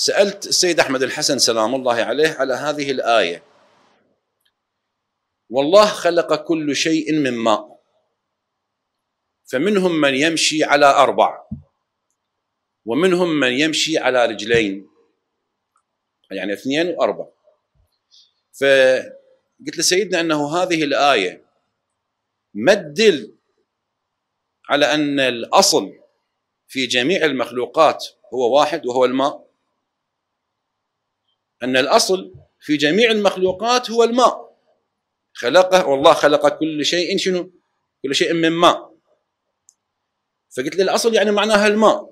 سألت السيد أحمد الحسن سلام الله عليه على هذه الآية والله خلق كل شيء من ماء فمنهم من يمشي على أربع ومنهم من يمشي على رجلين يعني اثنين وأربع فقلت لسيدنا أنه هذه الآية ما على أن الأصل في جميع المخلوقات هو واحد وهو الماء أن الأصل في جميع المخلوقات هو الماء خلقه والله خلق كل شيء شنو كل شيء من ماء فقلت له الأصل يعني معناها الماء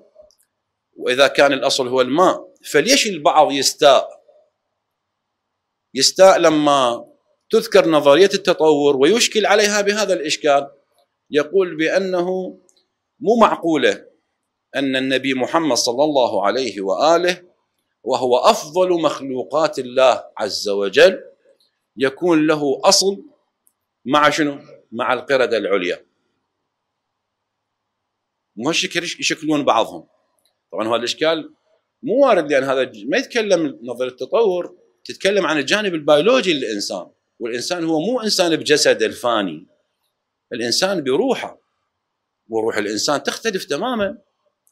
وإذا كان الأصل هو الماء فليش البعض يستاء يستاء لما تذكر نظرية التطور ويشكل عليها بهذا الإشكال يقول بأنه مو معقولة أن النبي محمد صلى الله عليه وآله وهو افضل مخلوقات الله عز وجل يكون له اصل مع شنو؟ مع القرده العليا. مو يشكلون بعضهم. طبعا هو الاشكال مو وارد لان هذا ما يتكلم نظريه التطور تتكلم عن الجانب البيولوجي للانسان، والانسان هو مو انسان بجسده الفاني. الانسان بروحه وروح الانسان تختلف تماما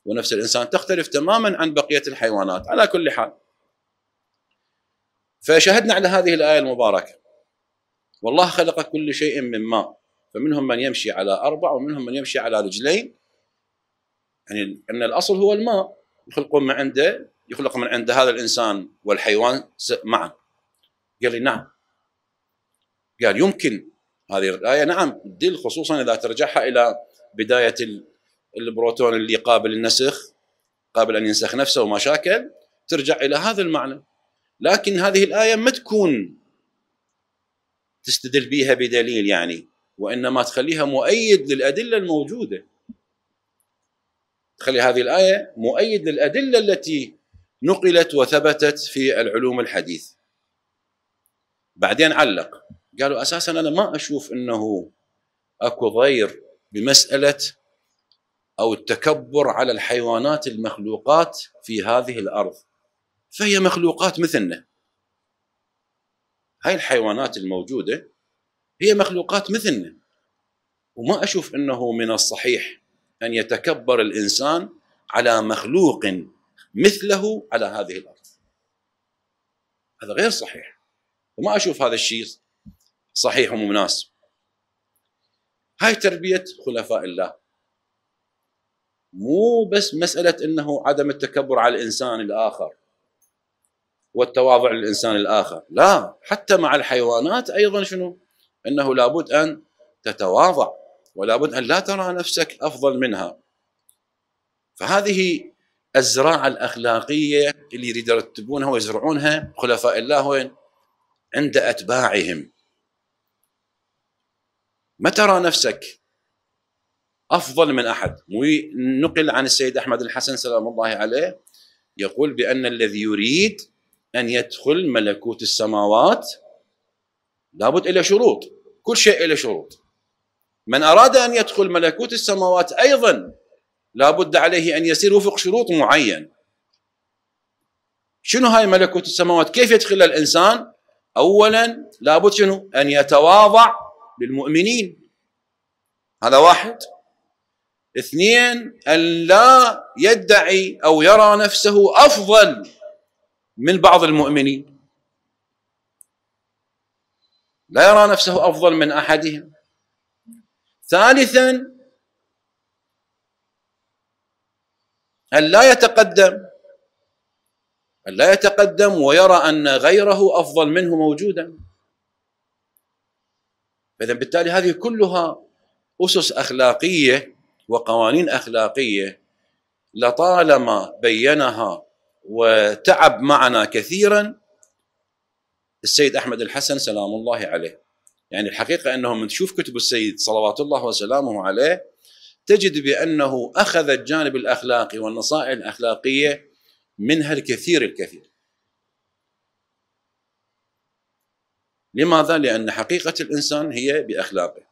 ونفس الانسان تختلف تماما عن بقيه الحيوانات على كل حال فشهدنا على هذه الايه المباركه والله خلق كل شيء من ماء فمنهم من يمشي على اربع ومنهم من يمشي على رجلين يعني ان الاصل هو الماء يخلقون من عنده يخلق من عند هذا الانسان والحيوان معا قال لي نعم قال يمكن هذه الايه نعم تدل خصوصا اذا ترجعها الى بدايه البروتون اللي قابل للنسخ قابل ان ينسخ نفسه ومشاكل ترجع الى هذا المعنى لكن هذه الايه ما تكون تستدل بها بدليل يعني وانما تخليها مؤيد للادله الموجوده تخلي هذه الايه مؤيد للادله التي نقلت وثبتت في العلوم الحديث بعدين علق قالوا اساسا انا ما اشوف انه اكو ضير بمساله او التكبر على الحيوانات المخلوقات في هذه الارض فهي مخلوقات مثلنا هاي الحيوانات الموجوده هي مخلوقات مثلنا وما اشوف انه من الصحيح ان يتكبر الانسان على مخلوق مثله على هذه الارض هذا غير صحيح وما اشوف هذا الشيء صحيح ومناسب هاي تربيه خلفاء الله مو بس مساله انه عدم التكبر على الانسان الاخر والتواضع للانسان الاخر لا حتى مع الحيوانات ايضا شنو انه لابد ان تتواضع ولابد ان لا ترى نفسك افضل منها فهذه الزراعه الاخلاقيه اللي يريد يرتبونها ويزرعونها خلفاء الله وين عند اتباعهم ما ترى نفسك افضل من احد ونقل عن السيد احمد الحسن سلام الله عليه يقول بان الذي يريد ان يدخل ملكوت السماوات لابد الى شروط كل شيء الى شروط من اراد ان يدخل ملكوت السماوات ايضا لابد عليه ان يسير وفق شروط معين شنو هاي ملكوت السماوات كيف يدخل الانسان اولا لابد شنو ان يتواضع للمؤمنين هذا واحد اثنين أن لا يدعي أو يرى نفسه أفضل من بعض المؤمنين لا يرى نفسه أفضل من أحدهم ثالثا أن لا يتقدم أن لا يتقدم ويرى أن غيره أفضل منه موجودا إذا بالتالي هذه كلها أسس أخلاقية وقوانين اخلاقيه لطالما بينها وتعب معنا كثيرا السيد احمد الحسن سلام الله عليه يعني الحقيقه انه من تشوف كتب السيد صلوات الله وسلامه عليه تجد بانه اخذ الجانب الاخلاقي والنصائح الاخلاقيه منها الكثير الكثير لماذا؟ لأن حقيقة الإنسان هي بأخلاقه